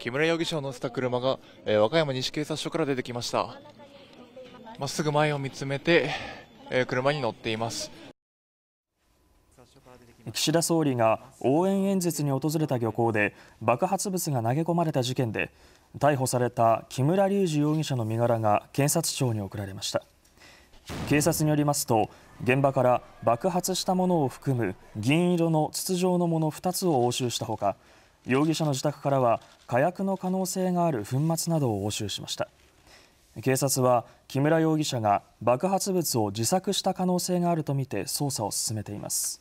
木村容疑者を乗せた車が、えー、和歌山西警察署から出てきました。まっすぐ前を見つめて、えー、車に乗っています。岸田総理が応援演説に訪れた漁港で爆発物が投げ込まれた事件で逮捕された木村隆二容疑者の身柄が検察庁に送られました警察によりますと現場から爆発したものを含む銀色の筒状のもの2つを押収したほか容疑者の自宅からは火薬の可能性がある粉末などを押収しました警察は木村容疑者が爆発物を自作した可能性があるとみて捜査を進めています